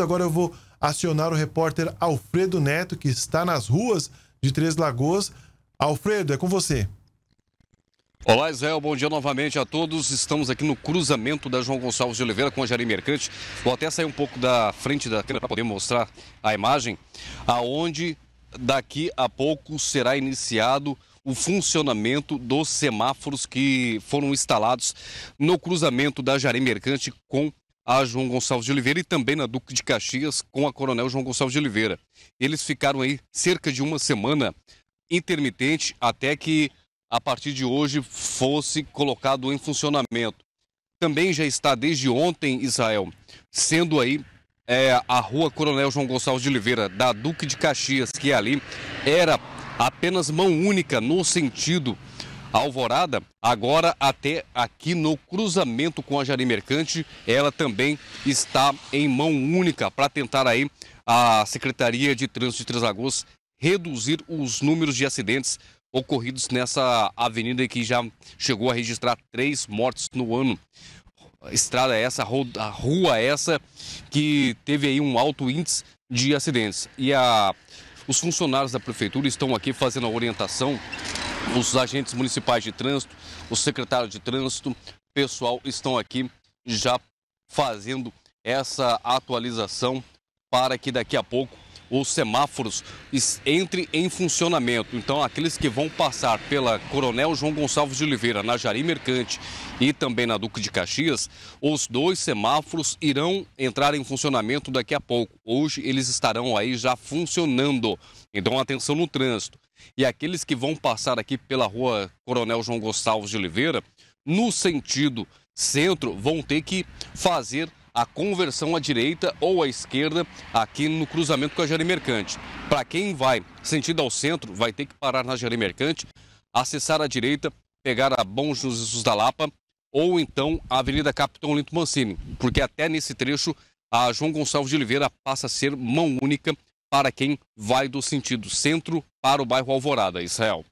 Agora eu vou acionar o repórter Alfredo Neto, que está nas ruas de Três Lagoas. Alfredo, é com você. Olá, Israel. Bom dia novamente a todos. Estamos aqui no cruzamento da João Gonçalves de Oliveira com a Jari Mercante. Vou até sair um pouco da frente da câmera para poder mostrar a imagem, aonde daqui a pouco será iniciado o funcionamento dos semáforos que foram instalados no cruzamento da Jari Mercante com a João Gonçalves de Oliveira e também na Duque de Caxias com a Coronel João Gonçalves de Oliveira. Eles ficaram aí cerca de uma semana intermitente até que a partir de hoje fosse colocado em funcionamento. Também já está desde ontem, Israel, sendo aí é, a rua Coronel João Gonçalves de Oliveira, da Duque de Caxias, que ali era apenas mão única no sentido Alvorada, agora até aqui no cruzamento com a Jari Mercante, ela também está em mão única para tentar aí a Secretaria de Trânsito de Três Lagoas reduzir os números de acidentes ocorridos nessa avenida que já chegou a registrar três mortes no ano. Estrada é essa, rua é essa, que teve aí um alto índice de acidentes. E a, os funcionários da prefeitura estão aqui fazendo a orientação os agentes municipais de trânsito, o secretário de trânsito, pessoal estão aqui já fazendo essa atualização para que daqui a pouco os semáforos entrem em funcionamento. Então, aqueles que vão passar pela Coronel João Gonçalves de Oliveira, na Jari Mercante e também na Duque de Caxias, os dois semáforos irão entrar em funcionamento daqui a pouco. Hoje eles estarão aí já funcionando. Então, atenção no trânsito. E aqueles que vão passar aqui pela rua Coronel João Gonçalves de Oliveira, no sentido centro, vão ter que fazer a conversão à direita ou à esquerda aqui no cruzamento com a Jari Mercante. Para quem vai sentido ao centro, vai ter que parar na Jari Mercante, acessar à direita, pegar a Bom Jesus da Lapa ou então a Avenida Capitão Linto Mancini, porque até nesse trecho a João Gonçalves de Oliveira passa a ser mão única para quem vai do sentido centro para o bairro Alvorada, Israel.